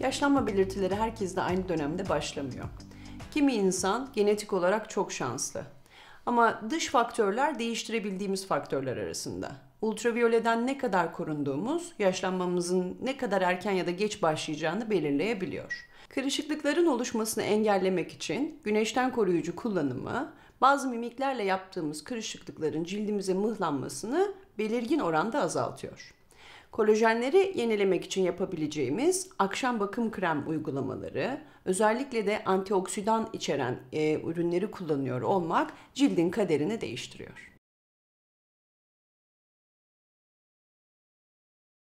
Yaşlanma belirtileri herkes de aynı dönemde başlamıyor. Kimi insan genetik olarak çok şanslı. Ama dış faktörler değiştirebildiğimiz faktörler arasında. Ultraviyoleden ne kadar korunduğumuz, yaşlanmamızın ne kadar erken ya da geç başlayacağını belirleyebiliyor. Kırışıklıkların oluşmasını engellemek için güneşten koruyucu kullanımı, bazı mimiklerle yaptığımız kırışıklıkların cildimize mıhlanmasını belirgin oranda azaltıyor. Kolajenleri yenilemek için yapabileceğimiz akşam bakım krem uygulamaları, özellikle de antioksidan içeren e, ürünleri kullanıyor olmak cildin kaderini değiştiriyor.